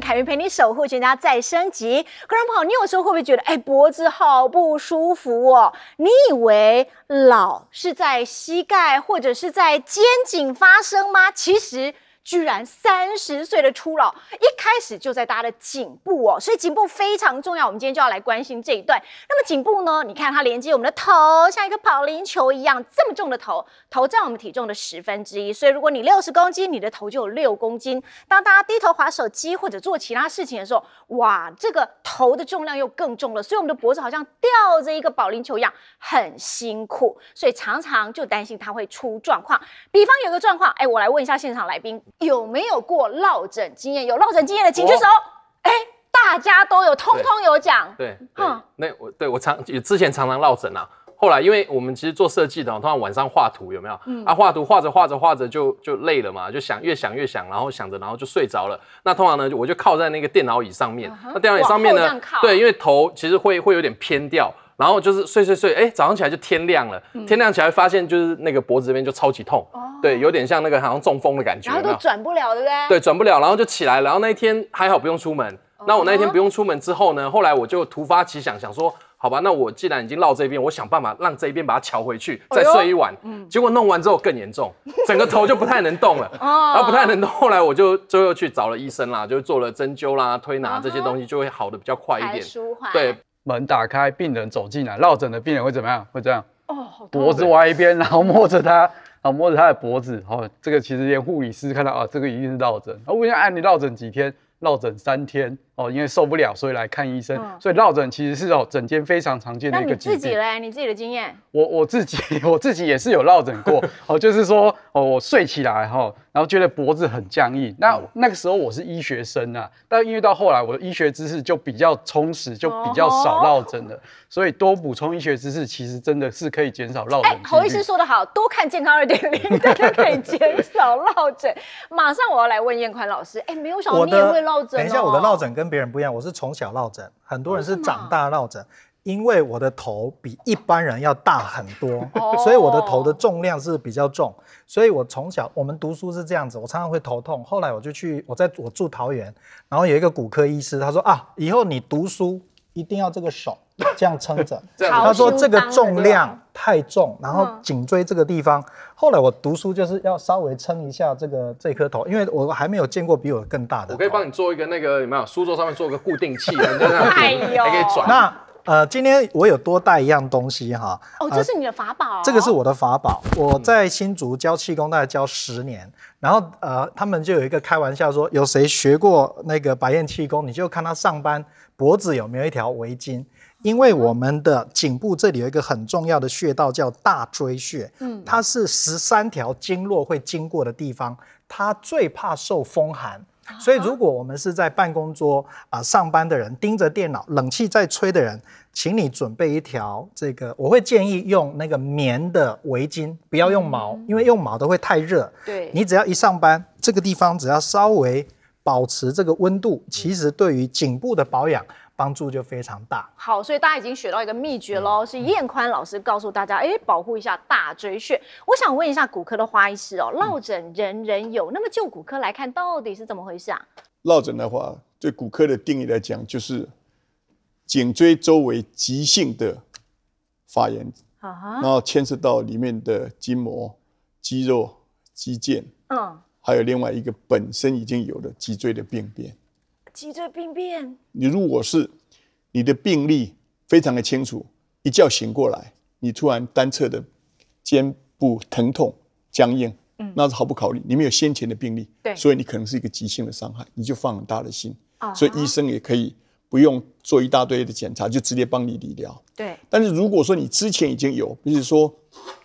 凯明陪你守护全家再升级。观众朋友，你有时候会不会觉得，哎，脖子好不舒服哦？你以为老是在膝盖或者是在肩颈发生吗？其实。居然三十岁的初老，一开始就在大家的颈部哦，所以颈部非常重要。我们今天就要来关心这一段。那么颈部呢？你看它连接我们的头，像一个保龄球一样，这么重的头。头占我们体重的十分之一，所以如果你六十公斤，你的头就有六公斤。当大家低头划手机或者做其他事情的时候，哇，这个头的重量又更重了。所以我们的脖子好像吊着一个保龄球一样，很辛苦。所以常常就担心它会出状况。比方有个状况，哎，我来问一下现场来宾。有没有过落枕经验？有落枕经验的请举手。哎，大家都有，通通有讲。对，哈。那我对我常之前常常落枕啊。后来因为我们其实做设计的，通常晚上画图有没有？啊，画图画着画着画着就就累了嘛，就想越想越想，然后想着然后就睡着了。那通常呢，我就靠在那个电脑椅上面。那电脑椅上面呢，对，因为头其实会会有点偏掉。然后就是睡睡睡，哎，早上起来就天亮了，天亮起来发现就是那个脖子这边就超级痛，对，有点像那个好像中风的感觉，然后都转不了，对不对？对，转不了，然后就起来然后那一天还好不用出门，那我那一天不用出门之后呢，后来我就突发奇想，想说，好吧，那我既然已经落这边，我想办法让这一边把它翘回去，再睡一晚，嗯，结果弄完之后更严重，整个头就不太能动了，然后不太能动，后来我就最后去找了医生啦，就做了针灸啦、推拿这些东西，就会好的比较快一点，舒缓，对。门打开，病人走进来，落枕的病人会怎么样？会这样，哦，脖子歪一边，然后摸着他，然后摸着他的脖子，哦，这个其实连护理师看到啊，这个一定是落枕。啊，我想，按你落枕几天？落枕三天。哦，因为受不了，所以来看医生，所以落枕其实是哦，整间非常常见的一个疾病。那你自己嘞？你自己的经验？我我自己 我自己也是有落枕过，哦，就是说哦，我睡起来哈，然后觉得脖子很僵硬。那那个时候我是医学生啊，但因为到后来我的医学知识就比较充实，就比较少落枕了。所以多补充医学知识，其实真的是可以减少落枕。哎，侯医师说的好，多看健康二点零，真的可以减少落枕。马上我要来问燕宽老师，哎，没有想到你也会落枕哦。等一下，我的落枕跟别人不一样，我是从小落枕，很多人是长大落枕，因为我的头比一般人要大很多，所以我的头的重量是比较重，所以我从小我们读书是这样子，我常常会头痛，后来我就去，我在我住桃园，然后有一个骨科医师，他说啊，以后你读书一定要这个手这样撑着，他说这个重量。太重，然后颈椎这个地方，后来我读书就是要稍微撑一下这个这颗头，因为我还没有见过比我更大的。我可以帮你做一个那个有没有书桌上面做个固定器的，这 还可以转。那呃，今天我有多带一样东西哈？哦，这是你的法宝。这个是我的法宝。我在新竹教气功，大概教十年，然后呃，他们就有一个开玩笑说，有谁学过那个白燕气功，你就看他上班脖子有没有一条围巾。因为我们的颈部这里有一个很重要的穴道叫大椎穴，嗯，它是十三条经络会经过的地方，它最怕受风寒，所以如果我们是在办公桌啊上班的人，盯着电脑、冷气在吹的人，请你准备一条这个，我会建议用那个棉的围巾，不要用毛，因为用毛都会太热。对，你只要一上班，这个地方只要稍微保持这个温度，其实对于颈部的保养。帮助就非常大。好，所以大家已经学到一个秘诀喽，是燕宽老师告诉大家，哎，保护一下大椎穴。我想问一下骨科的花医师哦，落枕人人有，那么就骨科来看，到底是怎么回事啊？落枕的话，对骨科的定义来讲，就是颈椎周围急性的发炎，然后牵涉到里面的筋膜、肌肉、肌腱，嗯，还有另外一个本身已经有了脊椎的病变。脊椎病变，你如果是你的病历非常的清楚，一觉醒过来，你突然单侧的肩部疼痛、僵硬，嗯，那是毫不考虑。你没有先前的病历，对，所以你可能是一个急性的伤害，你就放很大的心。所以医生也可以不用做一大堆的检查，就直接帮你理疗。对。但是如果说你之前已经有，比如说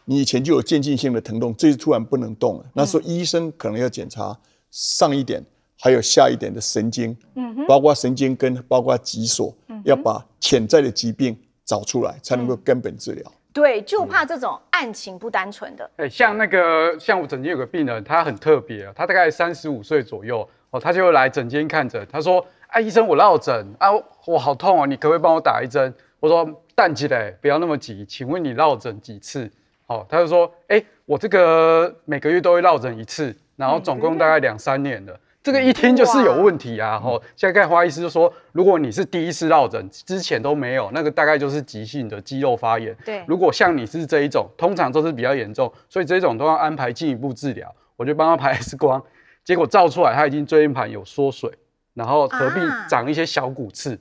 你以前就有渐进性的疼痛，这次突然不能动了，那时候医生可能要检查上一点。还有下一点的神经，嗯包括神经根，包括脊索，要把潜在的疾病找出来，才能够根本治疗。对，就怕这种案情不单纯的。哎，像那个，像我曾经有个病人，他很特别，他大概三十五岁左右，哦，他就来诊间看诊。他说：，哎，医生，我落枕啊，我好痛啊，你可不可以帮我打一针？我说：淡季嘞，不要那么急。请问你落枕几次？哦，他就说：，哎，我这个每个月都会落枕一次，然后总共大概两三年了。这个一听就是有问题啊！吼，现在看化验师就说，如果你是第一次落枕，之前都没有，那个大概就是急性的肌肉发炎。对，如果像你是这一种，通常都是比较严重，所以这种都要安排进一步治疗。我就帮他拍 X 光，结果照出来他已经椎间盘有缩水，然后合并长一些小骨刺。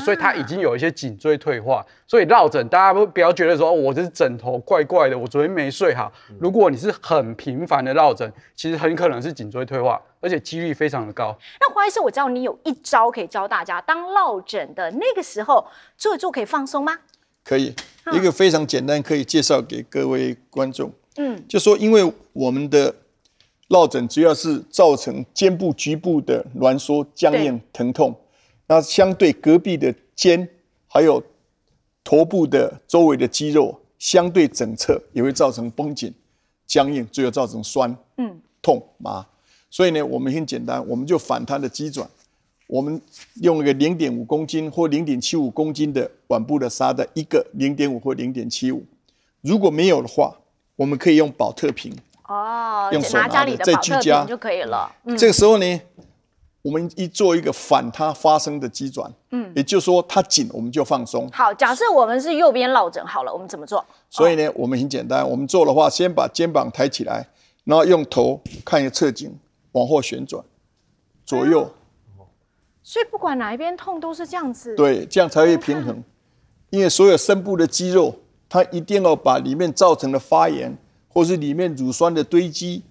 所以他已经有一些颈椎退化，所以落枕大家不不要觉得说，我这是枕头怪怪的，我昨天没睡好。如果你是很频繁的落枕，其实很可能是颈椎退化，而且几率非常的高。那黄医师，我知道你有一招可以教大家，当落枕的那个时候，坐坐可以放松吗？可以，一个非常简单，可以介绍给各位观众。嗯，就说因为我们的落枕主要是造成肩部局部的挛缩、僵硬、疼痛。那相对隔壁的肩，还有头部的周围的肌肉，相对整侧也会造成绷紧、僵硬，最后造成酸、嗯、痛、麻。所以呢，我们很简单，我们就反弹的肌转，我们用一个零点五公斤或零点七五公斤的腕部的沙袋，一个零点五或零点七五。如果没有的话，我们可以用保特瓶，哦，拿家里的保特瓶就可以了。这个时候呢？我们一做一个反它发生的急转，嗯，也就是说它紧我们就放松。好，假设我们是右边落枕，好了，我们怎么做？所以呢，我们很简单，我们做的话，先把肩膀抬起来，然后用头看一个侧颈，往后旋转，左右。所以不管哪一边痛都是这样子。对，这样才会平衡，因为所有深部的肌肉，它一定要把里面造成的发炎，或是里面乳酸的堆积。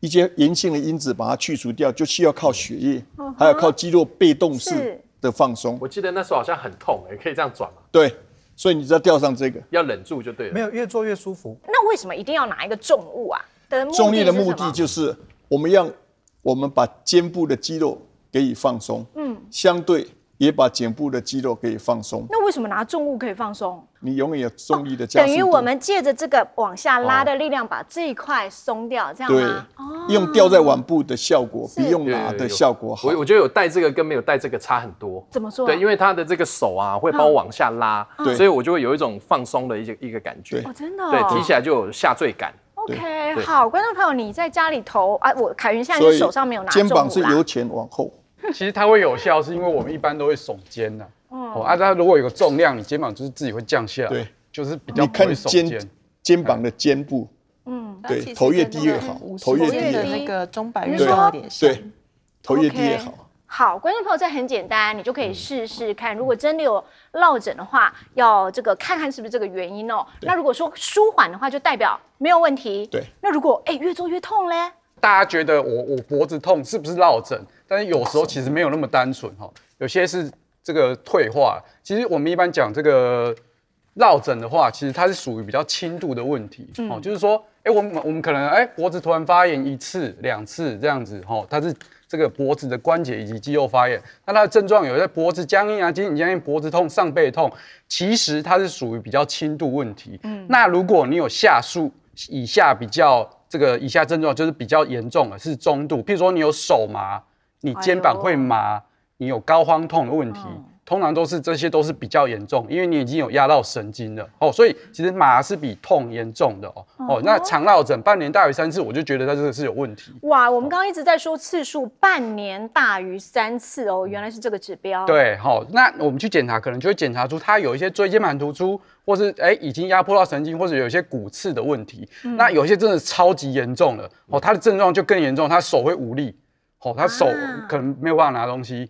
一些炎性的因子把它去除掉，就需要靠血液，还有靠肌肉被动式的放松。我记得那时候好像很痛，哎，可以这样转吗？对，所以你只要吊上这个，要忍住就对了。没有，越做越舒服。那为什么一定要拿一个重物啊？的重力的目的就是我们要我们把肩部的肌肉给予放松。嗯，相对。也把颈部的肌肉可以放松。那为什么拿重物可以放松？你永远有重力的加，等于我们借着这个往下拉的力量，把这一块松掉，这样对，哦，用吊在腕部的效果比用拿的效果好。我我觉得有戴这个跟没有戴这个差很多。怎么说？对，因为他的这个手啊会帮我往下拉，所以我就会有一种放松的一个一个感觉。哦，真的。对，提起来就有下坠感。OK，好，观众朋友，你在家里头啊，我凯云现在手上没有拿肩膀是由前往后。其实它会有效，是因为我们一般都会耸肩的。哦，啊，它如果有个重量，你肩膀就是自己会降下来。对，就是比较。你耸肩肩膀的肩部。嗯，对，头越低越好。头越低的那个钟摆越快点。你对，头越低越好。好，观众朋友这很简单，你就可以试试看。如果真的有落枕的话，要这个看看是不是这个原因哦。那如果说舒缓的话，就代表没有问题。对。那如果哎越做越痛嘞？大家觉得我我脖子痛是不是落枕？但是有时候其实没有那么单纯哈，有些是这个退化。其实我们一般讲这个落枕的话，其实它是属于比较轻度的问题。哦，就是说，哎，我们我们可能哎脖子突然发炎一次两次这样子哈，它是这个脖子的关节以及肌肉发炎。那它的症状有在脖子僵硬啊，肩颈僵硬、脖子痛、上背痛，其实它是属于比较轻度问题。嗯，那如果你有下述以下比较这个以下症状，就是比较严重的，是中度。譬如说你有手麻。你肩膀会麻，你有高荒痛的问题，通常都是这些都是比较严重，因为你已经有压到神经了哦，所以其实麻是比痛严重的哦哦。那肠绕枕半年大于三次，我就觉得他这个是有问题。哇，我们刚刚一直在说次数，半年大于三次哦，原来是这个指标。对，好，那我们去检查可能就会检查出他有一些椎间盘突出，或是哎已经压迫到神经，或者有一些骨刺的问题。那有些真的超级严重了哦，他的症状就更严重，他手会无力。哦，他手可能没有办法拿东西，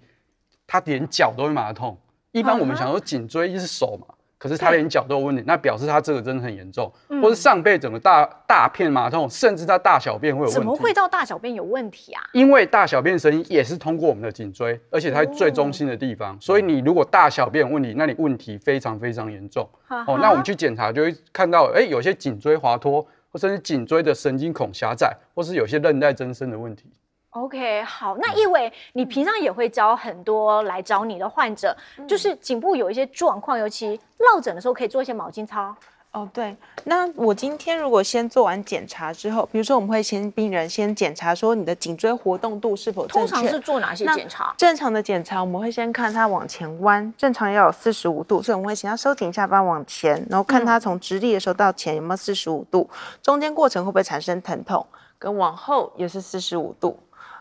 他连脚都会麻痛。一般我们想说颈椎是手嘛，可是他连脚都有问题，那表示他这个真的很严重，或是上背整个大大片麻痛，甚至他大小便会有问题。怎么会到大小便有问题啊？因为大小便声音也是通过我们的颈椎，而且它最中心的地方，所以你如果大小便有问题，那你问题非常非常严重。哦，那我们去检查就会看到，哎，有些颈椎滑脱，或甚至颈椎的神经孔狭窄，或是有些韧带增生的问题。OK，好，那意伟，你平常也会招很多来找你的患者，就是颈部有一些状况，尤其落枕的时候，可以做一些毛巾操。哦，对，那我今天如果先做完检查之后，比如说我们会先病人先检查说你的颈椎活动度是否正常，是做哪些检查？正常的检查我们会先看他往前弯，正常要有四十五度，所以我们会请他收紧下巴往前，然后看他从直立的时候到前有没有四十五度，中间过程会不会产生疼痛，跟往后也是四十五度。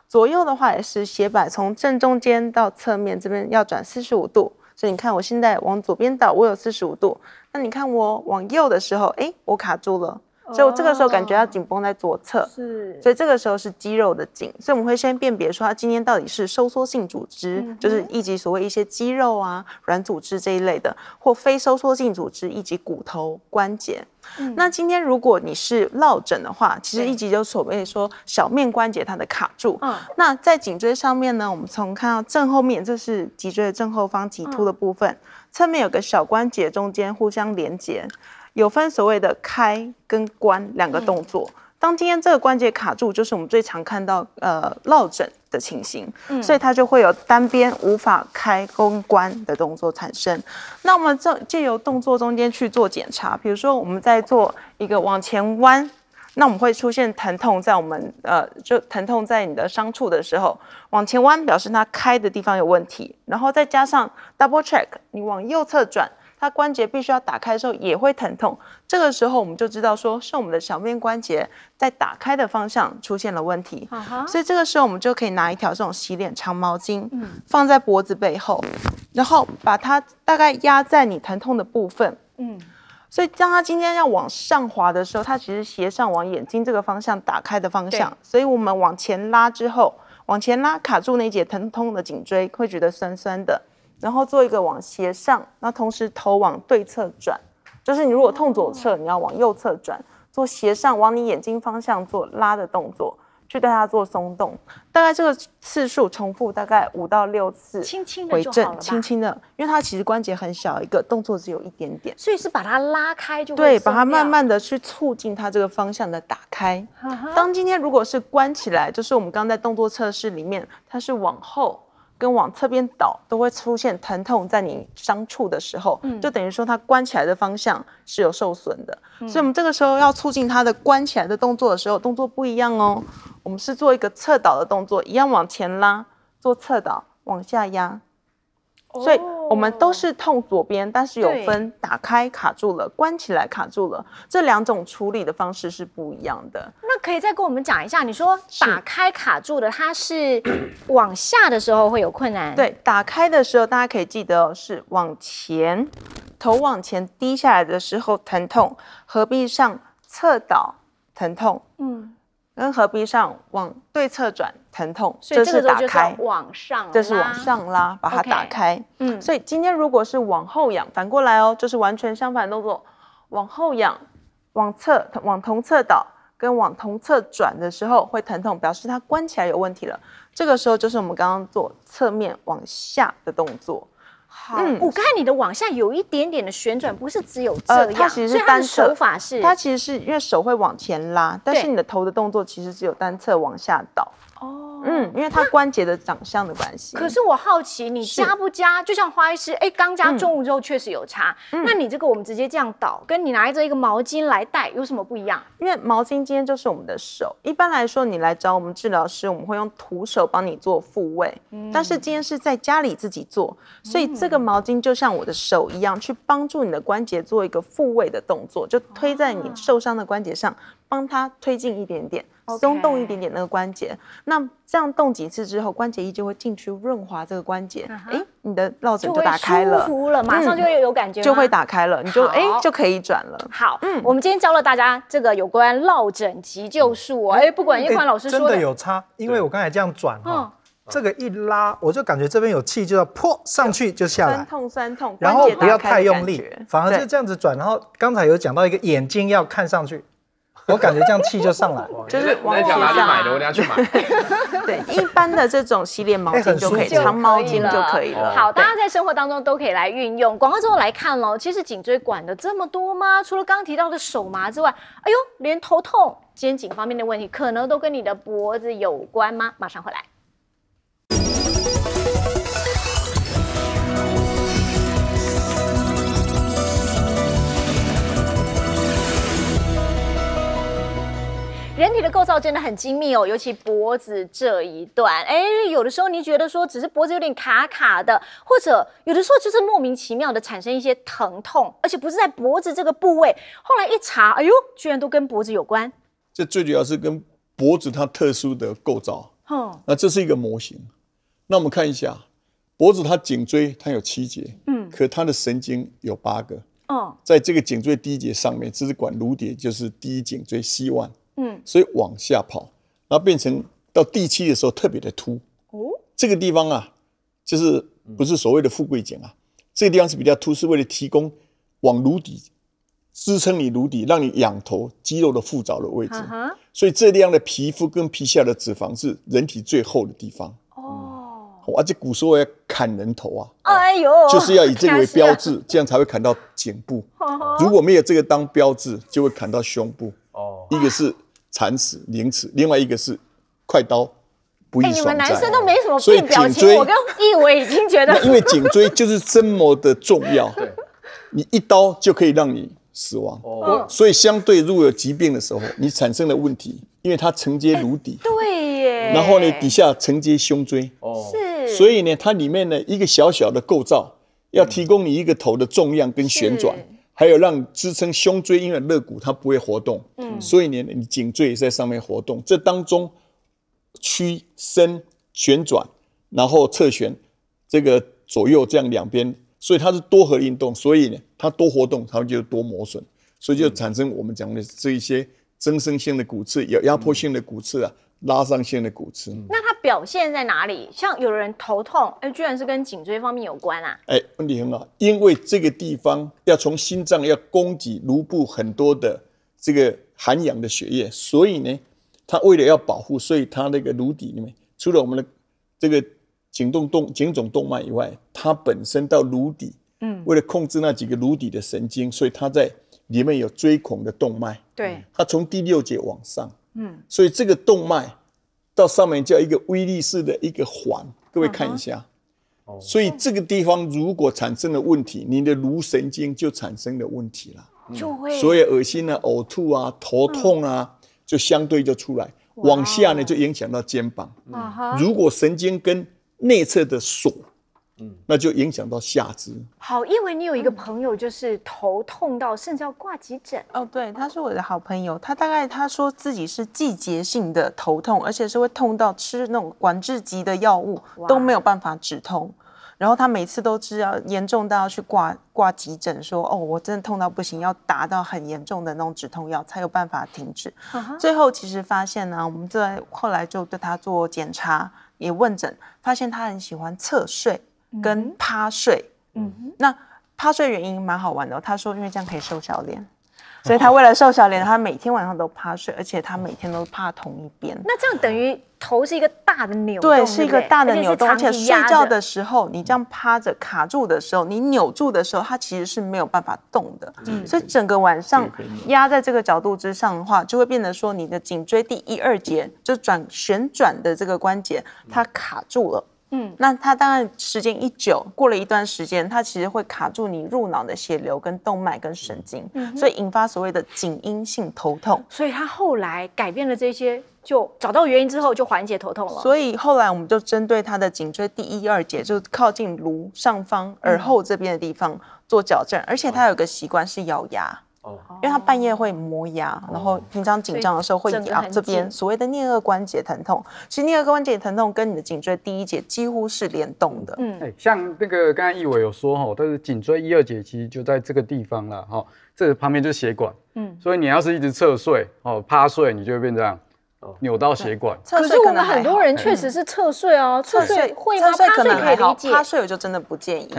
左右的话也是斜摆，从正中间到侧面这边要转四十五度，所以你看我现在往左边倒，我有四十五度。那你看我往右的时候，哎，我卡住了，所以我这个时候感觉要紧绷在左侧，是，所以这个时候是肌肉的紧。所以我们会先辨别说它今天到底是收缩性组织，就是以及所谓一些肌肉啊、软组织这一类的，或非收缩性组织以及骨头关节。那今天如果你是落枕的话，其实一级就所谓说小面关节它的卡住。嗯，那在颈椎上面呢，我们从看到正后面，这是脊椎的正后方棘突的部分，侧面有个小关节，中间互相连接，有分所谓的开跟关两个动作。当今天这个关节卡住，就是我们最常看到呃落枕。的情形，所以它就会有单边无法开、公关的动作产生。那我们借由动作中间去做检查，比如说我们在做一个往前弯，那我们会出现疼痛在我们呃，就疼痛在你的伤处的时候，往前弯表示它开的地方有问题，然后再加上 double check，你往右侧转。它关节必须要打开的时候也会疼痛，这个时候我们就知道说是我们的小面关节在打开的方向出现了问题，所以这个时候我们就可以拿一条这种洗脸长毛巾，放在脖子背后，然后把它大概压在你疼痛的部分，嗯，所以当它今天要往上滑的时候，它其实斜上往眼睛这个方向打开的方向，所以我们往前拉之后，往前拉卡住那节疼痛的颈椎，会觉得酸酸的。然后做一个往斜上，那同时头往对侧转，就是你如果痛左侧，你要往右侧转，做斜上往你眼睛方向做拉的动作，去带它做松动。大概这个次数重复大概五到六次，轻轻的正，好轻轻的，因为它其实关节很小，一个动作只有一点点，所以是把它拉开就对，把它慢慢的去促进它这个方向的打开。当今天如果是关起来，就是我们刚在动作测试里面，它是往后。跟往侧边倒都会出现疼痛，在你伤处的时候，就等于说它关起来的方向是有受损的。所以，我们这个时候要促进它的关起来的动作的时候，动作不一样哦。我们是做一个侧倒的动作，一样往前拉，做侧倒往下压。所以我们都是痛左边，但是有分打开卡住了，关起来卡住了，这两种处理的方式是不一样的。那可以再跟我们讲一下，你说打开卡住的，它是 往下的时候会有困难。对，打开的时候大家可以记得是往前，头往前低下来的时候疼痛，合并上侧倒疼痛，嗯，跟合并上往对侧转。疼痛，所以这个打开往上，这是往上拉，把它打开。嗯，所以今天如果是往后仰，反过来哦，就是完全相反动作。往后仰，往侧往同侧倒，跟往同侧转的时候会疼痛，表示它关起来有问题了。这个时候就是我们刚刚做侧面往下的动作。好，我看你的往下有一点点的旋转，不是只有这样。呃，它其实是单侧，它其实是因为手会往前拉，但是你的头的动作其实只有单侧往下倒。嗯，因为它关节的长相的关系。可是我好奇，你加不加？就像花医师，哎，刚加重物之后确实有差。那你这个我们直接这样倒，跟你拿着一个毛巾来带有什么不一样？因为毛巾今天就是我们的手。一般来说，你来找我们治疗师，我们会用徒手帮你做复位。但是今天是在家里自己做，所以这个毛巾就像我的手一样，去帮助你的关节做一个复位的动作，就推在你受伤的关节上，帮它推进一点点。松动一点点那个关节，那这样动几次之后，关节液就会进去润滑这个关节。哎，你的落枕就打开了，了，马上就会有感觉，就会打开了，你就哎就可以转了。好，嗯，我们今天教了大家这个有关落枕急救术哦。哎，不管。老真的有差，因为我刚才这样转哈，这个一拉，我就感觉这边有气，就要破上去就下来。酸痛酸痛。然后不要太用力，反而就这样子转。然后刚才有讲到一个眼睛要看上去。我感觉这样气就上来，就是光买我流量去买。对，一般的这种洗脸毛巾就可以，长毛巾就可以了。好，大家在生活当中都可以来运用。广告之后来看喽，其实颈椎管的这么多吗？除了刚提到的手麻之外，哎呦，连头痛、肩颈方面的问题，可能都跟你的脖子有关吗？马上回来。人体的构造真的很精密哦，尤其脖子这一段。哎，有的时候你觉得说只是脖子有点卡卡的，或者有的时候就是莫名其妙的产生一些疼痛，而且不是在脖子这个部位。后来一查，哎呦，居然都跟脖子有关。这最主要是跟脖子它特殊的构造。哦。那这是一个模型。那我们看一下，脖子它颈椎它有七节，嗯，可它的神经有八个。哦。在这个颈椎第一节上面，这是管颅底，就是第一颈椎 C1。嗯，所以往下跑，然后变成到第七的时候特别的凸。哦，这个地方啊，就是不是所谓的富贵颈啊，这个地方是比较凸，是为了提供往颅底支撑你颅底，让你仰头肌肉的附着的位置，所以这地方的皮肤跟皮下的脂肪是人体最厚的地方哦，而且古时候要砍人头啊，哎呦，就是要以这个为标志，这样才会砍到颈部，如果没有这个当标志，就会砍到胸部哦，一个是。残齿、零齿，另外一个是快刀不易。哎，你们男生都没什么以表情。我跟易伟已经觉得，因为颈椎就是这么的重要。你一刀就可以让你死亡。哦。所以相对如果有疾病的时候，你产生了问题，因为它承接颅底。对耶。然后呢，底下承接胸椎。哦。是。所以呢，它里面呢一个小小的构造，要提供你一个头的重量跟旋转。还有让支撑胸椎因为肋骨它不会活动，嗯，所以呢，你颈椎也在上面活动，这当中屈伸、旋转，然后侧旋，这个左右这样两边，所以它是多核运动，所以呢，它多活动，它就多磨损，所以就产生我们讲的这一些增生性的骨刺，有压迫性的骨刺啊。拉伤线的骨刺，那它表现在哪里？像有的人头痛，哎，居然是跟颈椎方面有关啊！哎，问题很好，因为这个地方要从心脏要供给颅部很多的这个含氧的血液，所以呢，它为了要保护，所以它那个颅底里面除了我们的这个颈动动颈总动脉以外，它本身到颅底，嗯，为了控制那几个颅底的神经，所以它在里面有椎孔的动脉，对，它从第六节往上。嗯，所以这个动脉到上面叫一个微力式的一个环，各位看一下。哦，所以这个地方如果产生了问题，你的颅神经就产生了问题了，就会所以恶心啊、呕吐啊、头痛啊，就相对就出来。往下呢就影响到肩膀，如果神经根内侧的锁。嗯，那就影响到下肢。好，因为你有一个朋友就是头痛到甚至要挂急诊哦，对，他是我的好朋友，他大概他说自己是季节性的头痛，而且是会痛到吃那种管制级的药物都没有办法止痛，然后他每次都知道严重到要去挂挂急诊，说哦我真的痛到不行，要打到很严重的那种止痛药才有办法停止。最后其实发现呢，我们在后来就对他做检查也问诊，发现他很喜欢侧睡。跟趴睡，嗯，那趴睡原因蛮好玩的。他说，因为这样可以瘦小脸，所以他为了瘦小脸，他每天晚上都趴睡，而且他每天都趴同一边。那这样等于头是一个大的扭，对，是一个大的扭动，而且睡觉的时候你这样趴着卡住的时候，你扭住的时候，它其实是没有办法动的。嗯，所以整个晚上压在这个角度之上的话，就会变得说你的颈椎第一二节就转旋转的这个关节它卡住了。嗯，那它当然时间一久，过了一段时间，它其实会卡住你入脑的血流跟动脉跟神经，嗯，所以引发所谓的颈因性头痛。所以他后来改变了这些，就找到原因之后就缓解头痛了。所以后来我们就针对他的颈椎第一二节，就靠近颅上方耳后这边的地方做矫正，而且他有个习惯是咬牙。因为他半夜会磨牙，然后平常紧张的时候会啊这边所谓的颞颌关节疼痛，其实颞颌关节疼痛跟你的颈椎第一节几乎是联动的。嗯，哎，像那个刚才易伟有说哈，但是颈椎一二节其实就在这个地方了哈，这个旁边就是血管，嗯，所以你要是一直侧睡哦趴睡，你就会变这样。扭到血管，可是我们很多人确实是侧睡哦，侧睡会吗？侧睡可以理解，趴睡我就真的不建议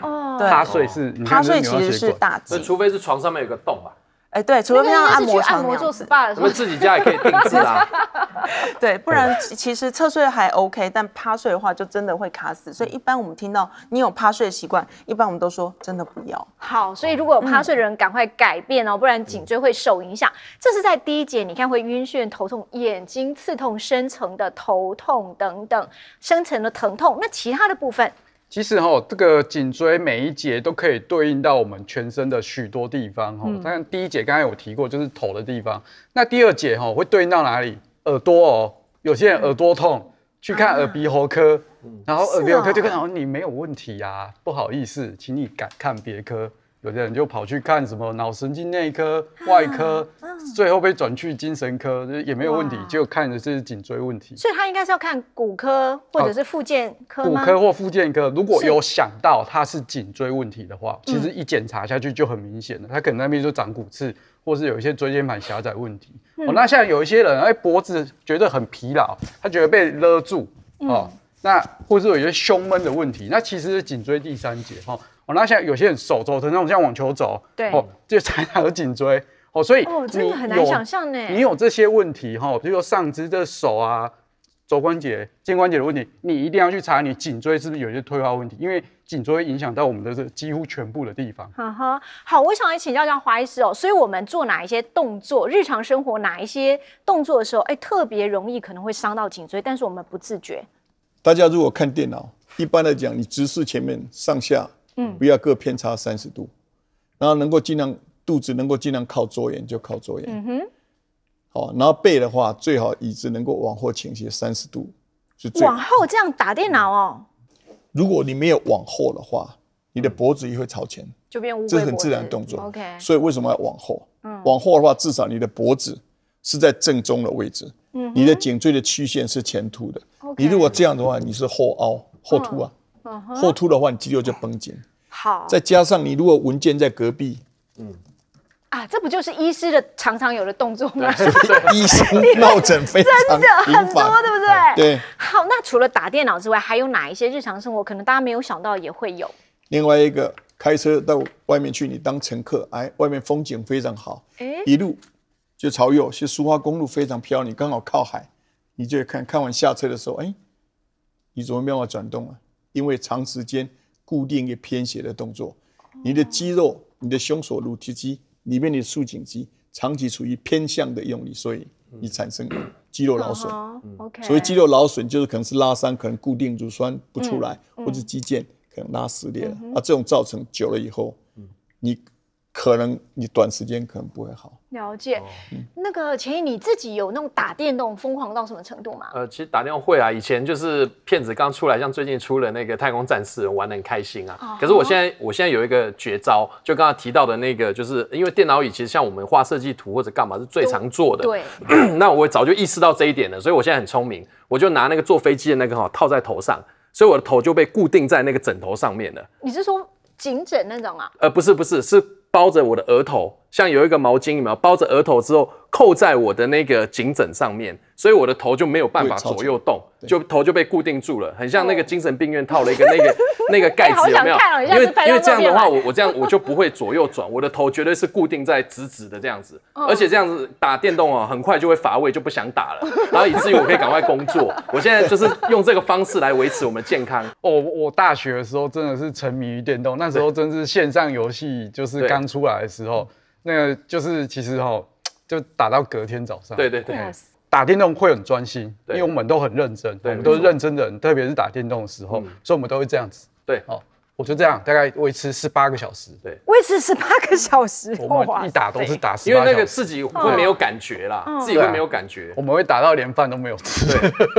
哦。趴睡是趴睡其实是大忌，除非是床上面有个洞吧。哎，对，除了配上按摩做 SPA 的我们自己家也可以定制啊。对，不然其实侧睡还 OK，但趴睡的话就真的会卡死。所以一般我们听到你有趴睡的习惯，一般我们都说真的不要。好，所以如果有趴睡的人，赶快改变哦，不然颈椎会受影响。这是在第一节，你看会晕眩、头痛、眼睛刺痛、深层的头痛等等，深层的疼痛。那其他的部分。其实哈，这个颈椎每一节都可以对应到我们全身的许多地方哈。但第一节刚才有提过，就是头的地方。那第二节哈会对应到哪里？耳朵哦，有些人耳朵痛去看耳鼻喉科，然后耳鼻喉科就看哦，你没有问题呀，不好意思，请你改看别科。有些人就跑去看什么脑神经内科、外科，最后被转去精神科，也没有问题，就看着是颈椎问题。所以他应该是要看骨科或者是附健科。骨科或附健科，如果有想到他是颈椎问题的话，其实一检查下去就很明显了。他可能那边就长骨刺，或是有一些椎间盘狭窄问题。哦，那像有一些人哎，脖子觉得很疲劳，他觉得被勒住啊，那或者有一些胸闷的问题，那其实是颈椎第三节哈。哦，那现在有些人手肘疼，那种像网球肘，对，哦，就缠绕颈椎，哦，所以哦，真的很难想象呢。你有这些问题，哈，比如说上肢的手啊、肘关节、肩关节的问题，你一定要去查你颈椎是不是有些退化问题，因为颈椎影响到我们的这几乎全部的地方。哈哈，好，我想来请教一下华医师哦，所以我们做哪一些动作，日常生活哪一些动作的时候，哎，特别容易可能会伤到颈椎，但是我们不自觉。大家如果看电脑，一般来讲，你直视前面上下。嗯，不要各偏差三十度，然后能够尽量肚子能够尽量靠左眼就靠左眼，嗯哼。好，然后背的话最好椅子能够往后倾斜三十度，是往后这样打电脑哦。如果你没有往后的话，你的脖子也会朝前，就变。这是很自然的动作。OK。所以为什么要往后？嗯。往后的话，至少你的脖子是在正中的位置。嗯。你的颈椎的曲线是前凸的。OK。你如果这样的话，你是后凹后凸啊。后突的话，你肌肉就绷紧。好，再加上你如果文件在隔壁，嗯，啊，这不就是医师的常常有的动作吗？医生闹诊非常 很多，对不对？对。好，那除了打电脑之外，还有哪一些日常生活可能大家没有想到也会有？另外一个开车到外面去，你当乘客，哎，外面风景非常好，哎，一路就朝右，是苏花公路非常漂，你刚好靠海，你就看看完下车的时候，哎，你怎么没有转动啊？因为长时间固定一个偏斜的动作，你的肌肉，你的胸锁乳提肌里面，的竖颈肌长期处于偏向的用力，所以你产生肌肉劳损。所以肌肉劳损就是可能是拉伤，可能固定乳酸不出来，或者肌腱可能拉撕裂了啊。这种造成久了以后，你。可能你短时间可能不会好。了解，那个钱毅你自己有那种打电动疯狂到什么程度吗？呃，其实打电会啊，以前就是骗子刚出来，像最近出了那个太空战士，玩得很开心啊。可是我现在我现在有一个绝招，就刚刚提到的那个，就是因为电脑椅其实像我们画设计图或者干嘛是最常做的。对。那我早就意识到这一点了，所以我现在很聪明，我就拿那个坐飞机的那个哈套在头上，所以我的头就被固定在那个枕头上面了。你是说颈枕那种啊？呃，不是不是是。包着我的额头。像有一个毛巾，有没有包着额头之后扣在我的那个颈枕上面，所以我的头就没有办法左右动，就头就被固定住了，很像那个精神病院套了一个那个 那个盖子，有没有？因为因为这样的话，我我这样我就不会左右转，我的头绝对是固定在直直的这样子，而且这样子打电动啊，很快就会乏味，就不想打了，然后以至于我可以赶快工作。我现在就是用这个方式来维持我们健康。哦，我大学的时候真的是沉迷于电动，那时候真是线上游戏就是刚出来的时候。那就是其实哈，就打到隔天早上。对对对。打电动会很专心，因为我们都很认真，我们都是认真的人，特别是打电动的时候，所以我们都会这样子。对，哦，我就这样，大概维持十八个小时。对，维持十八个小时。我们一打都是打十八，因为那个自己会没有感觉啦，自己会没有感觉。我们会打到连饭都没有吃。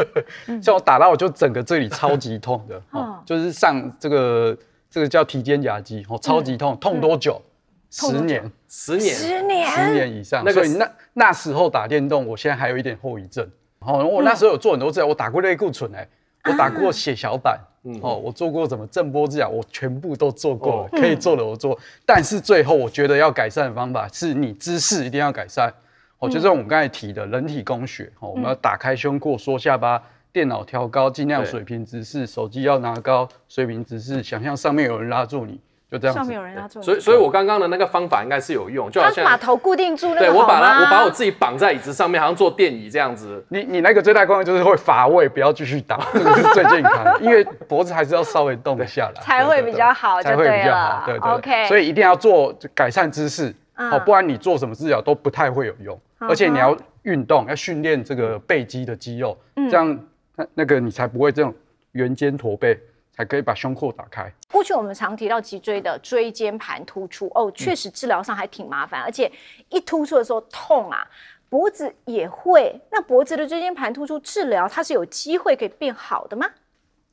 像我打到我就整个这里超级痛的，就是上这个这个叫提肩胛肌，哦，超级痛，痛多久？十年，十年，十年，十年以上。那个那那时候打电动，我现在还有一点后遗症。然我那时候有做很多治疗，我打过类固醇哎，我打过血小板，哦，我做过什么正波治疗，我全部都做过了，可以做的我做。但是最后我觉得要改善的方法是你姿势一定要改善。我就得我们刚才提的人体供血，哦，我们要打开胸廓，缩下巴，电脑调高，尽量水平姿势，手机要拿高水平姿势，想象上面有人拉住你。就这样，上面有人所以所以我刚刚的那个方法应该是有用，就好像把头固定住那个对，我把它我把我自己绑在椅子上面，好像坐电椅这样子。你你那个最大功能就是会乏味，不要继续打，这个是最健康，因为脖子还是要稍微动一下了，才会比较好，才会比较好，对对。OK，所以一定要做改善姿势，好，不然你做什么治疗都不太会有用，而且你要运动，要训练这个背肌的肌肉，这样那那个你才不会这种圆肩驼背。还可以把胸廓打开。过去我们常提到脊椎的椎间盘突出，哦，确实治疗上还挺麻烦，而且一突出的时候痛啊，脖子也会。那脖子的椎间盘突出治疗，它是有机会可以变好的吗？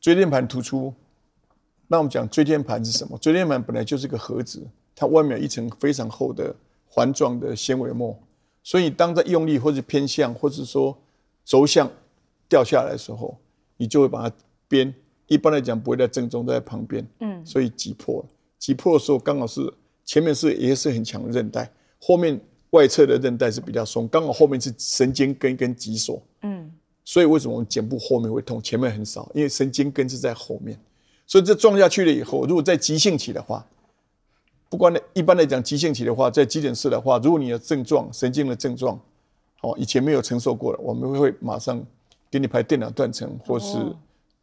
椎间盘突出，那我们讲椎间盘是什么？椎间盘本来就是个盒子，它外面有一层非常厚的环状的纤维膜，所以当在用力或者偏向或者说轴向掉下来的时候，你就会把它编。一般来讲不会在正中，在旁边，嗯，所以挤破，挤破的时候刚好是前面是也是很强韧带，后面外侧的韧带是比较松，刚好后面是神经根跟脊索，嗯，所以为什么我们颈部后面会痛，前面很少，因为神经根是在后面，所以这撞下去了以后，如果在急性期的话，不管一般来讲急性期的话，在急诊室的话，如果你有症状，神经的症状，哦，以前没有承受过了，我们会马上给你拍电脑断层或是。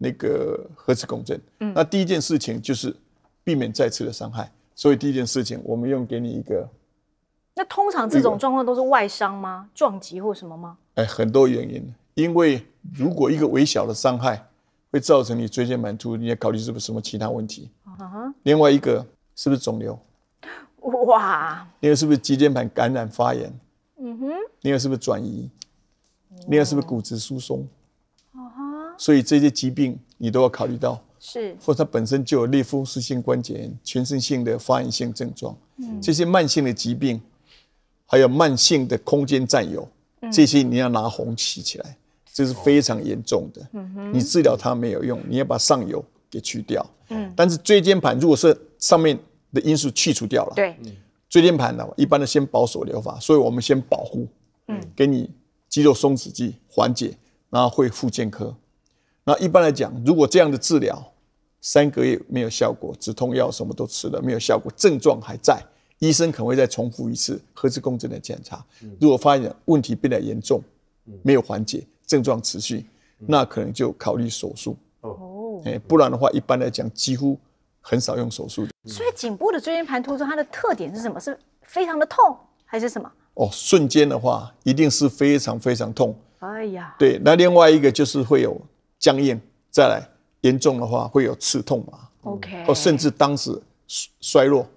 那个核磁共振，嗯，那第一件事情就是避免再次的伤害，所以第一件事情我们用给你一个。那通常这种状况都是外伤吗？撞击或什么吗？哎，很多原因，因为如果一个微小的伤害会造成你椎间盘突，你要考虑是不是什么其他问题。啊哈。另外一个是不是肿瘤？哇。另外是不是肌腱盘感染发炎？嗯哼。另外是不是转移？另外是不是骨质疏松？所以这些疾病你都要考虑到，是，或者它本身就有类风湿性关节炎、全身性的发炎性症状，嗯，这些慢性的疾病，还有慢性的空间占有，这些你要拿红旗起来，这是非常严重的，嗯哼，你治疗它没有用，你要把上游给去掉，嗯，但是椎间盘如果是上面的因素去除掉了，对，椎间盘呢，一般的先保守疗法，所以我们先保护，嗯，给你肌肉松弛剂缓解，然后会复健科。那一般来讲，如果这样的治疗三个月没有效果，止痛药什么都吃了没有效果，症状还在，医生可能会再重复一次核磁共振的检查。如果发现问题变得严重，没有缓解，症状持续，那可能就考虑手术。哦，哎，不然的话，一般来讲几乎很少用手术的。所以颈部的椎间盘突出，它的特点是什么？是非常的痛还是什么？哦，瞬间的话一定是非常非常痛。哎呀，对，那另外一个就是会有。僵硬，再来严重的话会有刺痛嘛？OK，或甚至当时衰弱，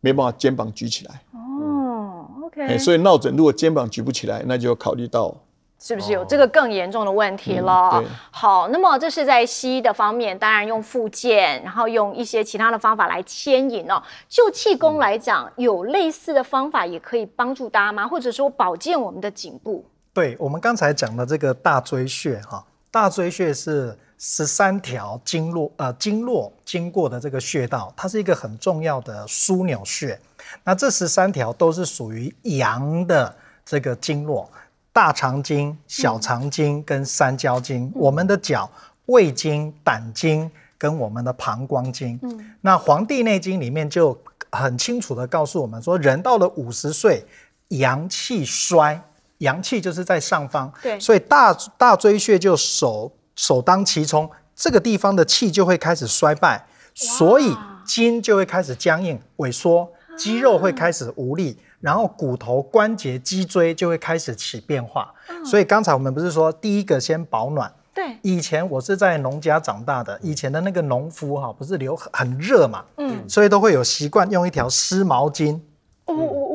没办法肩膀举起来。哦，OK，所以落枕如果肩膀举不起来，那就要考虑到是不是有这个更严重的问题了。好，那么这是在医的方面，当然用复健，然后用一些其他的方法来牵引哦。就气功来讲，有类似的方法也可以帮助大家吗？或者说保健我们的颈部。对我们刚才讲的这个大椎穴哈。大椎穴是十三条经络，呃，经络经过的这个穴道，它是一个很重要的枢纽穴。那这十三条都是属于阳的这个经络，大肠经、小肠经跟三焦经，我们的脚胃经、胆经跟我们的膀胱经。嗯，那《黄帝内经》里面就很清楚的告诉我们说，人到了五十岁，阳气衰。阳气就是在上方，对，所以大大椎穴就首首当其冲，这个地方的气就会开始衰败，所以筋就会开始僵硬、萎缩，肌肉会开始无力，然后骨头、关节、脊椎就会开始起变化。所以刚才我们不是说第一个先保暖？对，以前我是在农家长大的，以前的那个农夫哈，不是流很热嘛，嗯，所以都会有习惯用一条湿毛巾。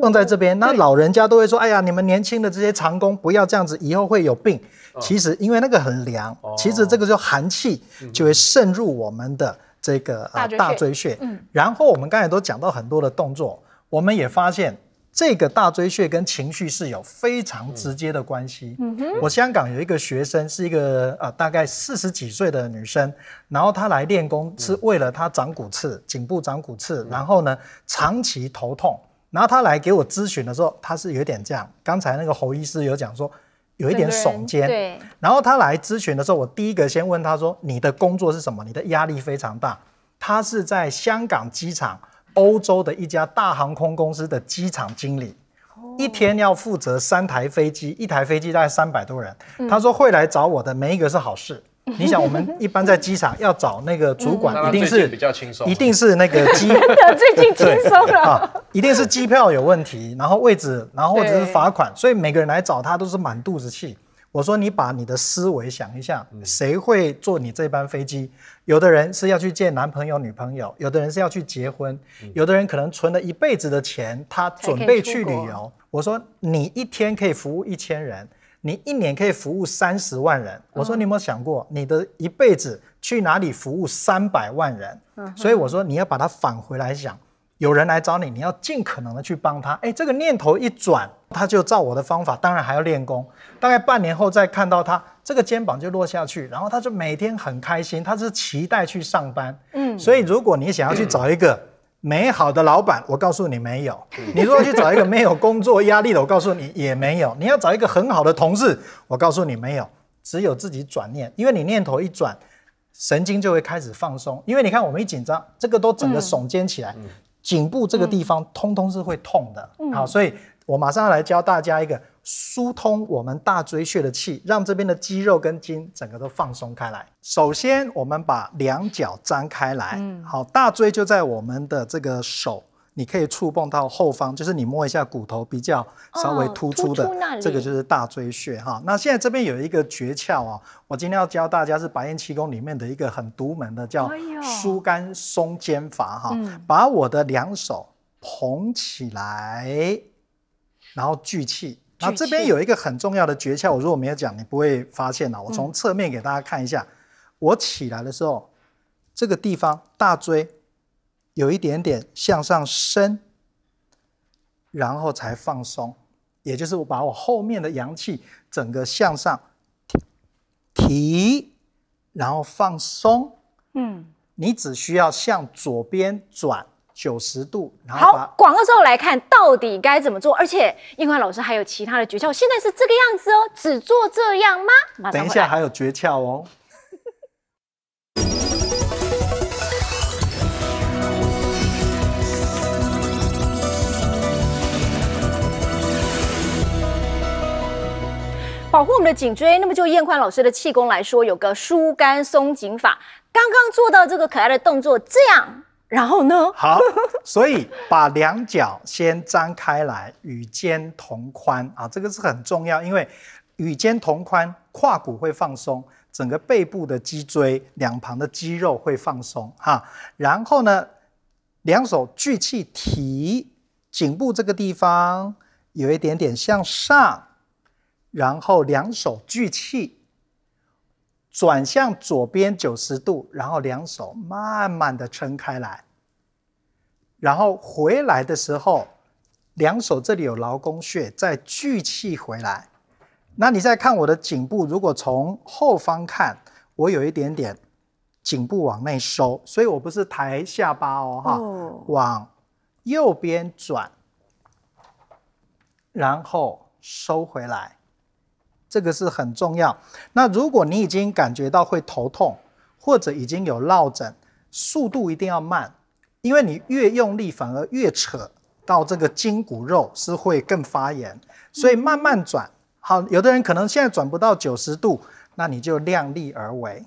放在这边，那老人家都会说：“哎呀，你们年轻的这些长工不要这样子，以后会有病。”其实因为那个很凉，其实这个就寒气就会渗入我们的这个大椎穴。然后我们刚才都讲到很多的动作，我们也发现这个大椎穴跟情绪是有非常直接的关系。嗯哼，我香港有一个学生是一个呃大概四十几岁的女生，然后她来练功是为了她长骨刺，颈部长骨刺，然后呢长期头痛。然后他来给我咨询的时候，他是有点这样。刚才那个侯医师有讲说，有一点耸肩。对。然后他来咨询的时候，我第一个先问他说：“你的工作是什么？你的压力非常大。”他是在香港机场欧洲的一家大航空公司的机场经理，一天要负责三台飞机，一台飞机大概三百多人。他说会来找我的，每一个是好事。你想，我们一般在机场要找那个主管，一定是比较轻松，一定是那个机 最近轻松了啊，一定是机票有问题，然后位置，然后或者是罚款，所以每个人来找他都是满肚子气。我说你把你的思维想一下，谁会坐你这班飞机？有的人是要去见男朋友、女朋友，有的人是要去结婚，有的人可能存了一辈子的钱，他准备去旅游。我说你一天可以服务一千人。你一年可以服务三十万人，我说你有没有想过，你的一辈子去哪里服务三百万人？嗯，所以我说你要把它返回来想，有人来找你，你要尽可能的去帮他。哎，这个念头一转，他就照我的方法，当然还要练功。大概半年后再看到他，这个肩膀就落下去，然后他就每天很开心，他是期待去上班。嗯，所以如果你想要去找一个。美好的老板，我告诉你没有。你如果去找一个没有工作压力的，我告诉你也没有。你要找一个很好的同事，我告诉你没有。只有自己转念，因为你念头一转，神经就会开始放松。因为你看我们一紧张，这个都整个耸肩起来，颈部这个地方通通是会痛的。好，所以我马上要来教大家一个。疏通我们大椎穴的气，让这边的肌肉跟筋整个都放松开来。首先，我们把两脚张开来，好，大椎就在我们的这个手，你可以触碰到后方，就是你摸一下骨头比较稍微突出的，这个就是大椎穴哈。那现在这边有一个诀窍啊，我今天要教大家是白燕气功里面的一个很独门的，叫疏肝松肩法哈。把我的两手捧起来，然后聚气。那这边有一个很重要的诀窍，我如果没有讲，你不会发现的。我从侧面给大家看一下，我起来的时候，这个地方大椎有一点点向上升，然后才放松，也就是我把我后面的阳气整个向上提，然后放松。嗯，你只需要向左边转。九十度，然后好。广告之后来看，到底该怎么做？而且燕宽老师还有其他的诀窍。现在是这个样子哦，只做这样吗？等一下还有诀窍哦。保护我们的颈椎，那么就燕宽老师的气功来说，有个舒肝松颈法。刚刚做到这个可爱的动作，这样。然后呢？好，所以把两脚先张开来，与肩同宽啊，这个是很重要，因为与肩同宽，胯骨会放松，整个背部的脊椎两旁的肌肉会放松哈。然后呢，两手聚气提颈部这个地方有一点点向上，然后两手聚气。转向左边九十度，然后两手慢慢的撑开来，然后回来的时候，两手这里有劳宫穴，再聚气回来。那你再看我的颈部，如果从后方看，我有一点点颈部往内收，所以我不是抬下巴哦，哈，往右边转，然后收回来。这个是很重要。那如果你已经感觉到会头痛，或者已经有落枕，速度一定要慢，因为你越用力反而越扯到这个筋骨肉，是会更发炎。所以慢慢转。好，有的人可能现在转不到九十度，那你就量力而为。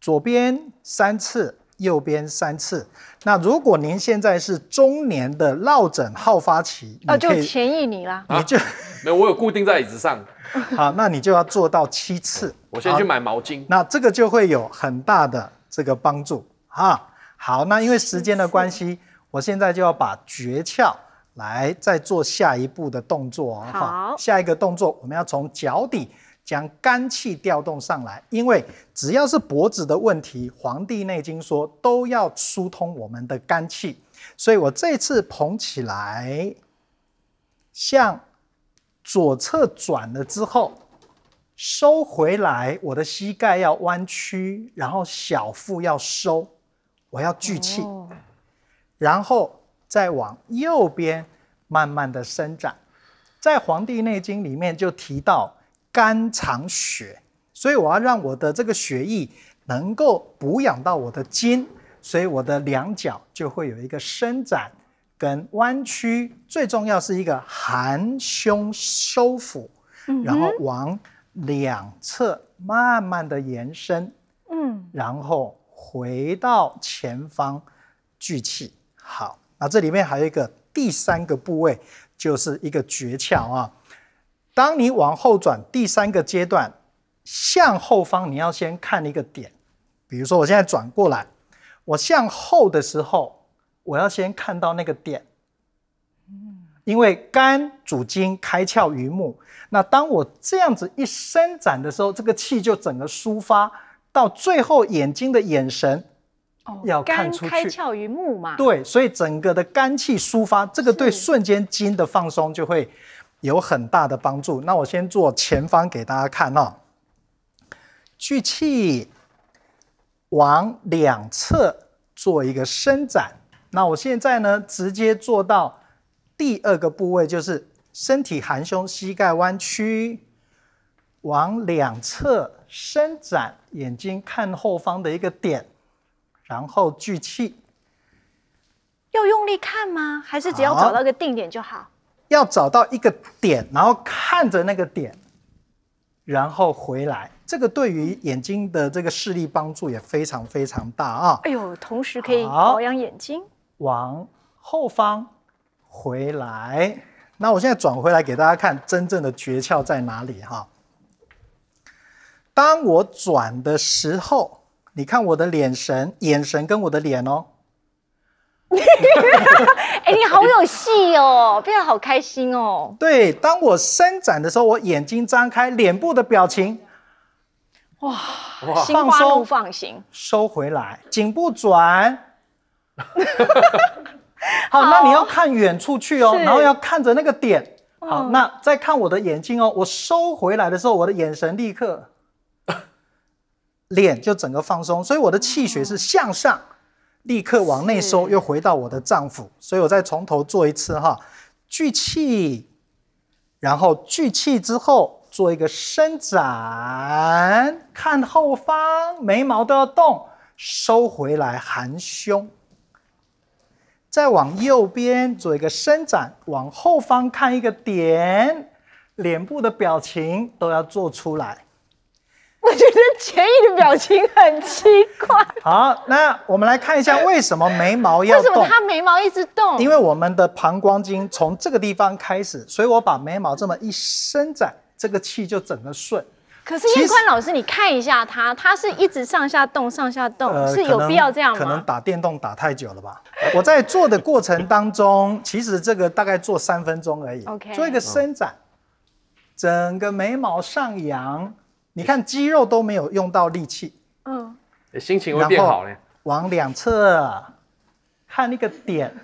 左边三次。右边三次。那如果您现在是中年的落枕好发期，啊，就前一你了，你就没我有固定在椅子上，好，那你就要做到七次。我先去买毛巾。那这个就会有很大的这个帮助啊。好，那因为时间的关系，我现在就要把诀窍来再做下一步的动作啊。好，下一个动作我们要从脚底。将肝气调动上来，因为只要是脖子的问题，《黄帝内经》说都要疏通我们的肝气。所以我这次捧起来，向左侧转了之后，收回来，我的膝盖要弯曲，然后小腹要收，我要聚气，然后再往右边慢慢的伸展。在《黄帝内经》里面就提到。肝藏血，所以我要让我的这个血液能够补养到我的筋，所以我的两脚就会有一个伸展跟弯曲，最重要是一个含胸收腹，然后往两侧慢慢的延伸，嗯，然后回到前方聚气。好，那这里面还有一个第三个部位，就是一个诀窍啊。当你往后转第三个阶段，向后方你要先看一个点，比如说我现在转过来，我向后的时候，我要先看到那个点，因为肝主筋，开窍于目，那当我这样子一伸展的时候，这个气就整个抒发，到最后眼睛的眼神，哦，肝开窍于目嘛，对，所以整个的肝气抒发，这个对瞬间筋的放松就会。有很大的帮助。那我先做前方给大家看哦。聚气，往两侧做一个伸展。那我现在呢，直接做到第二个部位，就是身体含胸，膝盖弯曲，往两侧伸展，眼睛看后方的一个点，然后聚气。要用力看吗？还是只要找到个定点就好？要找到一个点，然后看着那个点，然后回来。这个对于眼睛的这个视力帮助也非常非常大啊！哎呦，同时可以保养眼睛。往后方回来，那我现在转回来给大家看，真正的诀窍在哪里哈？当我转的时候，你看我的脸神，眼神跟我的脸哦。哎，你好有戏哦，变得好开心哦。对，当我伸展的时候，我眼睛张开，脸部的表情，哇，放松，放行，收回来，颈部转。好，那你要看远处去哦，然后要看着那个点。好，那再看我的眼睛哦，我收回来的时候，我的眼神立刻，脸就整个放松，所以我的气血是向上。立刻往内收，又回到我的脏腑，所以我再从头做一次哈，聚气，然后聚气之后做一个伸展，看后方，眉毛都要动，收回来含胸，再往右边做一个伸展，往后方看一个点，脸部的表情都要做出来。我觉得钱毅的表情很奇怪。好，那我们来看一下为什么眉毛要动？他眉毛一直动，因为我们的膀胱经从这个地方开始，所以我把眉毛这么一伸展，这个气就整个顺。可是叶宽老师，你看一下他，他是一直上下动，上下动是有必要这样吗？可能打电动打太久了吧。我在做的过程当中，其实这个大概做三分钟而已。OK，做一个伸展，整个眉毛上扬。你看肌肉都没有用到力气，嗯，心情会变好嘞。往两侧看那个点，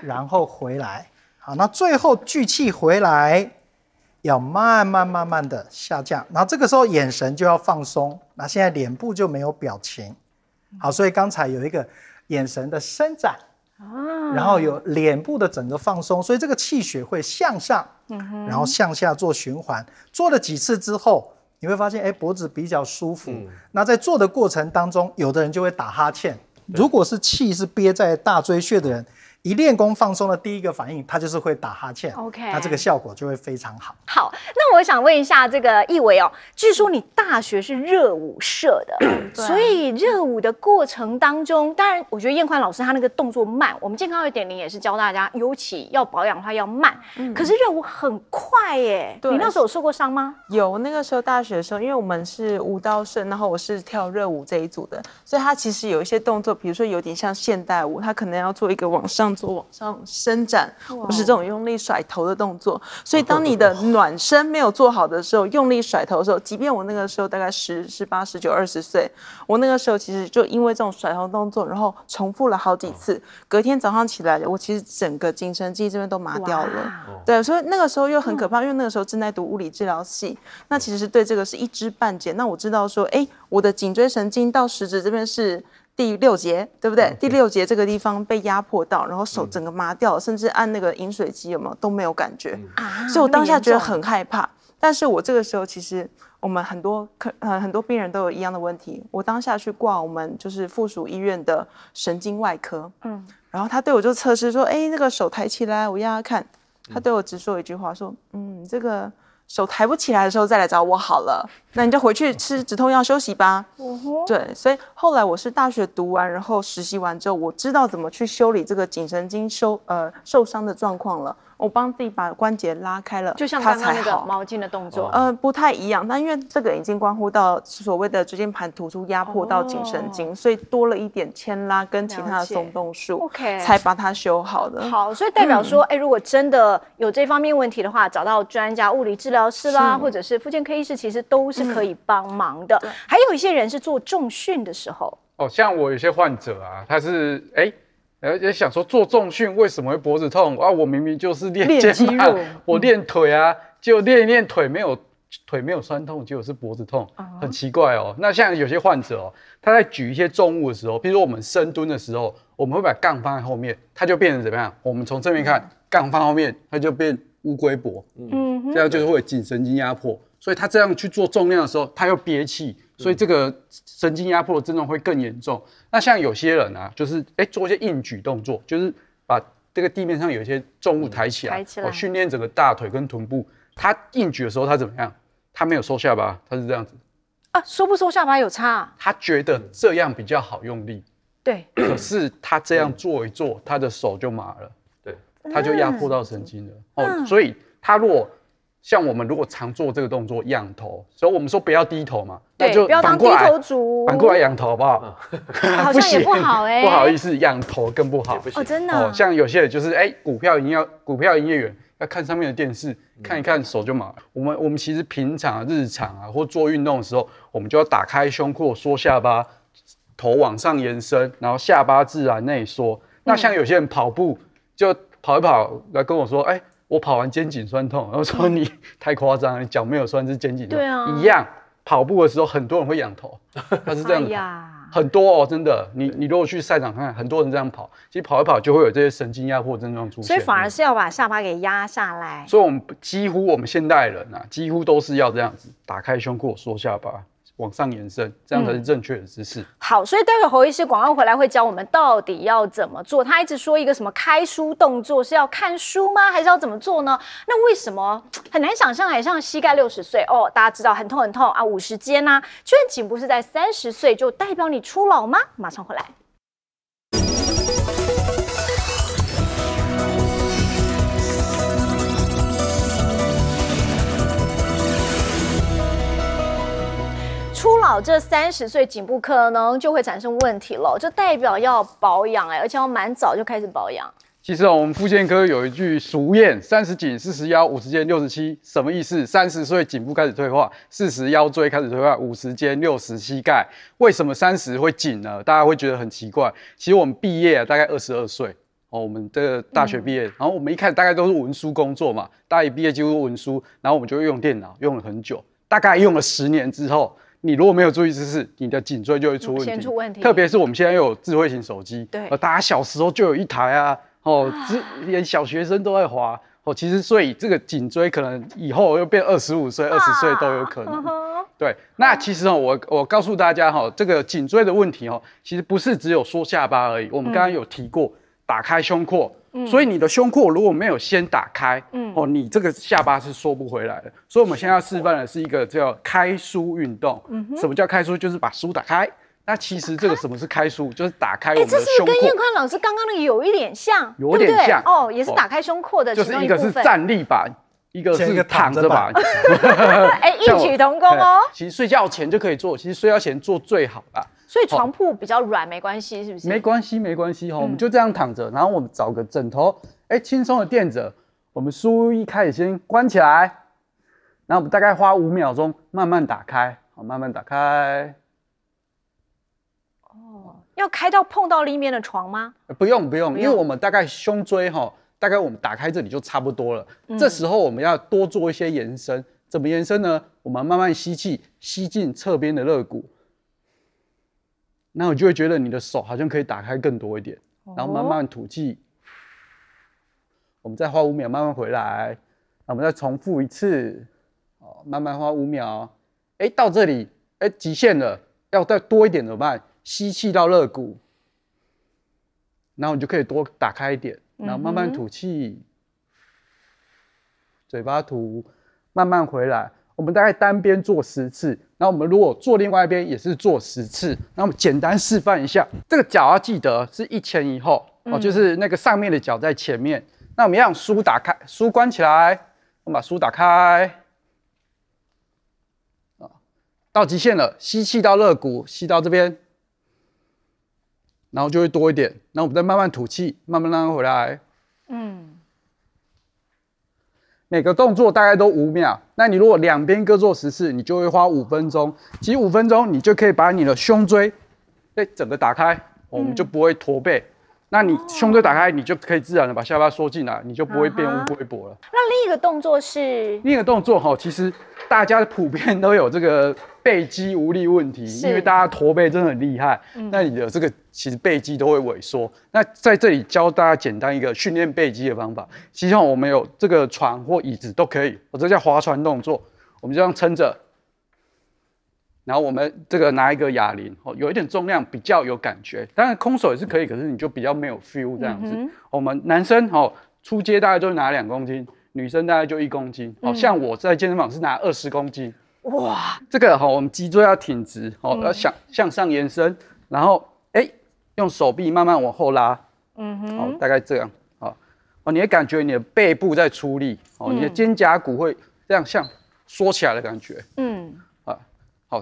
然后回来，好，那最后聚气回来，要慢慢慢慢的下降。那这个时候眼神就要放松，那现在脸部就没有表情，好，所以刚才有一个眼神的伸展，啊，然后有脸部的整个放松，所以这个气血会向上，嗯，然后向下做循环。做了几次之后。你会发现，哎，脖子比较舒服。那在做的过程当中，有的人就会打哈欠。如果是气是憋在大椎穴的人。一练功放松的第一个反应，他就是会打哈欠。OK，那这个效果就会非常好。好，那我想问一下这个易伟哦，据说你大学是热舞社的，所以热舞的过程当中，当然我觉得燕宽老师他那个动作慢，我们健康二点零也是教大家，尤其要保养的话要慢。可是热舞很快耶，你那时候有受过伤吗？有，那个时候大学的时候，因为我们是舞蹈社，然后我是跳热舞这一组的，所以他其实有一些动作，比如说有点像现代舞，他可能要做一个往上。做往上伸展，不是这种用力甩头的动作。所以当你的暖身没有做好的时候，用力甩头的时候，即便我那个时候大概十、十八、十九、二十岁，我那个时候其实就因为这种甩头动作，然后重复了好几次，隔天早上起来，我其实整个颈神神忆这边都麻掉了。对，所以那个时候又很可怕，因为那个时候正在读物理治疗系，那其实是对这个是一知半解。那我知道说，哎，我的颈椎神经到食指这边是。第六节对不对？第六节这个地方被压迫到，然后手整个麻掉了，甚至按那个饮水机有没有都没有感觉啊！所以我当下觉得很害怕。但是我这个时候其实我们很多科呃很多病人都有一样的问题。我当下去挂我们就是附属医院的神经外科，嗯，然后他对我就测试说：“哎，那个手抬起来，我压压看。”他对我只说一句话说：“嗯，这个。”手抬不起来的时候再来找我好了。那你就回去吃止痛药休息吧。对，所以后来我是大学读完，然后实习完之后，我知道怎么去修理这个颈神经受呃受伤的状况了。我帮自己把关节拉开了，就像刚刚那个毛巾的动作。嗯，不太一样，但因为这个已经关乎到所谓的椎间盘突出压迫到颈神经，所以多了一点牵拉跟其他的松动术，才把它修好的。好，所以代表说，哎，如果真的有这方面问题的话，找到专家、物理治疗师啦，或者是复健科医师，其实都是可以帮忙的。还有一些人是做重训的时候，哦，像我有些患者啊，他是哎。而且想说做重训为什么会脖子痛啊？我明明就是练肩膀，我练腿啊，就练一练腿没有腿没有酸痛，结果是脖子痛，很奇怪哦。那像有些患者哦，他在举一些重物的时候，比如说我们深蹲的时候，我们会把杠放在后面，他就变成怎么样？我们从正面看，杠放后面，他就变乌龟脖，嗯，这样就是会颈神经压迫。所以他这样去做重量的时候，他又憋气。所以这个神经压迫的症状会更严重。那像有些人啊，就是哎做一些硬举动作，就是把这个地面上有一些重物抬起来，哦，训练整个大腿跟臀部。他硬举的时候，他怎么样？他没有收下巴，他是这样子。啊，收不收下巴有差？他觉得这样比较好用力。对。可是他这样做一做，他的手就麻了。对。他就压迫到神经了。哦，所以他若像我们如果常做这个动作仰头，所以我们说不要低头嘛，对，不要过低反过来仰头好不好？好像也不好哎，不好意思，仰头更不好，哦，真的。像有些人就是哎，股票营销、股票营业员要看上面的电视，看一看手就麻。我们我们其实平常日常啊，或做运动的时候，我们就要打开胸廓，缩下巴，头往上延伸，然后下巴自然内缩。那像有些人跑步就跑一跑，来跟我说，哎。我跑完肩颈酸痛，然 后说你太夸张你脚没有酸是肩颈。对啊，一样。跑步的时候很多人会仰头，他是这样子，很多哦，真的。你你如果去赛场看，很多人这样跑，其实跑一跑就会有这些神经压迫症状出现。所以反而是要把下巴给压下来。所以，我们几乎我们现代人啊，几乎都是要这样子，打开胸廓，缩下巴。往上延伸，这样才是正确的姿势。好，所以待会侯医师广告回来会教我们到底要怎么做。他一直说一个什么开书动作，是要看书吗？还是要怎么做呢？那为什么很难想象？哎，像膝盖六十岁哦，大家知道很痛很痛啊，五十肩啊，居然颈部是在三十岁就代表你出老吗？马上回来。初老这三十岁颈部可能就会产生问题了，就代表要保养哎，而且要蛮早就开始保养。其实啊，我们福健科有一句俗谚：三十颈、四十腰，五十肩，六十七，什么意思？三十岁颈部开始退化，四十腰椎开始退化，五十肩，六十膝盖。为什么三十会紧呢？大家会觉得很奇怪。其实我们毕业大概二十二岁哦，我们这个大学毕业，然后我们一开始大概都是文书工作嘛，大一毕业进入文书，然后我们就会用电脑，用了很久，大概用了十年之后。你如果没有注意姿势，你的颈椎就会出问题。先出问题。特别是我们现在又有智慧型手机，对，大家小时候就有一台啊，哦，之连小学生都会滑。哦，其实所以这个颈椎可能以后又变二十五岁、二十岁都有可能。对，那其实哦，我我告诉大家哈，这个颈椎的问题哦，其实不是只有缩下巴而已。我们刚刚有提过，打开胸廓。所以你的胸廓如果没有先打开，嗯哦，你这个下巴是缩不回来的。所以我们现在要示范的是一个叫开书运动。嗯什么叫开书？就是把书打开。那其实这个什么是开书？就是打开。哎，这是不是跟燕宽老师刚刚的有一点像？有点像哦，也是打开胸廓的就是一个是站立版，一个是一个躺着吧，哎，异曲同工哦。其实睡觉前就可以做，其实睡觉前做最好了。所以床铺比较软没关系，是不是？没关系，没关系哈，我们就这样躺着，然后我们找个枕头，哎，轻松的垫着。我们书一开始先关起来，然后我们大概花五秒钟慢慢打开，好，慢慢打开。哦，要开到碰到里面的床吗？不用不用，因为我们大概胸椎哈，大概我们打开这里就差不多了。这时候我们要多做一些延伸，怎么延伸呢？我们慢慢吸气，吸进侧边的肋骨。那我就会觉得你的手好像可以打开更多一点，然后慢慢吐气。我们再花五秒慢慢回来，那我们再重复一次。哦，慢慢花五秒。哎，到这里，哎，极限了，要再多一点怎么办？吸气到肋骨，然后你就可以多打开一点，然后慢慢吐气，嘴巴吐，慢慢回来。我们大概单边做十次，然我们如果做另外一边也是做十次，那我们简单示范一下，这个脚要记得是一前一后哦，就是那个上面的脚在前面。那我们要书打开，书关起来，我们把书打开。到极限了，吸气到肋骨，吸到这边，然后就会多一点，然我们再慢慢吐气，慢慢拉回来。嗯。每个动作大概都五秒，那你如果两边各做十次，你就会花五分钟。其实五分钟你就可以把你的胸椎，哎，整个打开，我们就不会驼背。那你胸椎打开，你就可以自然的把下巴缩进来，你就不会变乌龟脖了。那另一个动作是另一个动作哈，其实大家普遍都有这个背肌无力问题，因为大家驼背真的很厉害。那你的这个其实背肌都会萎缩。那在这里教大家简单一个训练背肌的方法，其实我们有这个床或椅子都可以，我这叫划船动作，我们这样撑着。然后我们这个拿一个哑铃，哦，有一点重量比较有感觉。当然空手也是可以，可是你就比较没有 feel 这样子。我们男生哦，出街大概就拿两公斤，女生大概就一公斤。哦，像我在健身房是拿二十公斤。哇，这个哈，我们脊椎要挺直，哦，要向向上延伸，然后哎，用手臂慢慢往后拉。嗯哼。哦，大概这样。哦哦，你也感觉你的背部在出力，哦，你的肩胛骨会这样像缩起来的感觉。嗯。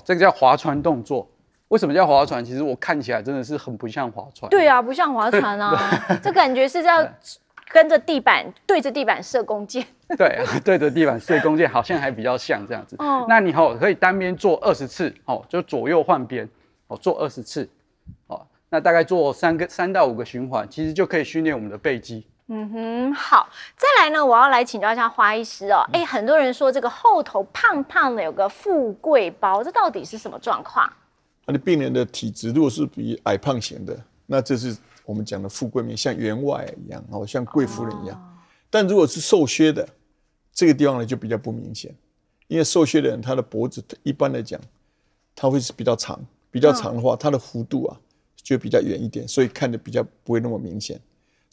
这个叫划船动作，为什么叫划船？其实我看起来真的是很不像划船。对啊，不像划船啊，这感觉是在跟着地板对着地板射弓箭。对，对着地板射弓箭，好像还比较像这样子。哦，那你好可以单边做二十次哦，就左右换边哦，做二十次哦，那大概做三个三到五个循环，其实就可以训练我们的背肌。嗯哼，好，再来呢，我要来请教一下花医师哦。哎，很多人说这个后头胖胖的有个富贵包，这到底是什么状况？那病人的体质如果是比矮胖型的，那这是我们讲的富贵面，像员外一样哦，像贵夫人一样。但如果是瘦削的，这个地方呢就比较不明显，因为瘦削的人他的脖子一般来讲，他会是比较长，比较长的话，它的弧度啊就比较远一点，所以看的比较不会那么明显。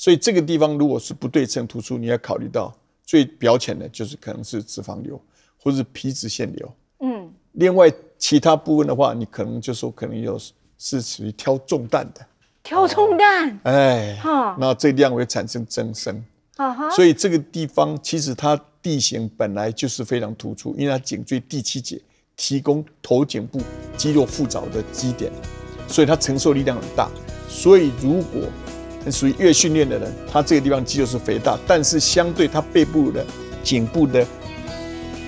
所以这个地方如果是不对称突出，你要考虑到最表浅的，就是可能是脂肪瘤，或是皮脂腺瘤。嗯。另外，其他部分的话，你可能就说可能有是属于挑重担的。挑重担。哎。哈。那这量会产生增生。所以这个地方其实它地形本来就是非常突出，因为它颈椎第七节提供头颈部肌肉复杂的基点，所以它承受力量很大。所以如果属于越训练的人，他这个地方肌肉是肥大，但是相对他背部的、颈部的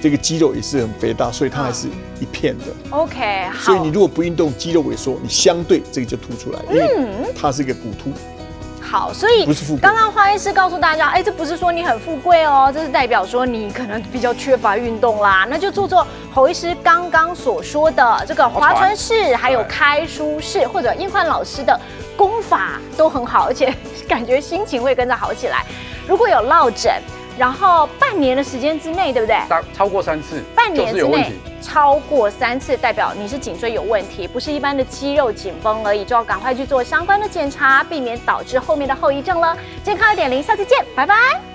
这个肌肉也是很肥大，所以它还是一片的。OK，好。所以你如果不运动，肌肉萎缩，你相对这个就凸出来，因为它是一个骨突。好，所以不是富。刚刚花医师告诉大家，哎，这不是说你很富贵哦，这是代表说你可能比较缺乏运动啦。那就做做侯医师刚刚所说的这个划船式，还有开书式，或者英焕老师的。功法都很好，而且 感觉心情会跟着好起来。如果有落枕，然后半年的时间之内，对不对？超过三次，半年之内超过三次，代表你是颈椎有问题，不是一般的肌肉紧绷而已，就要赶快去做相关的检查，避免导致后面的后遗症了。健康二点零，下次见，拜拜。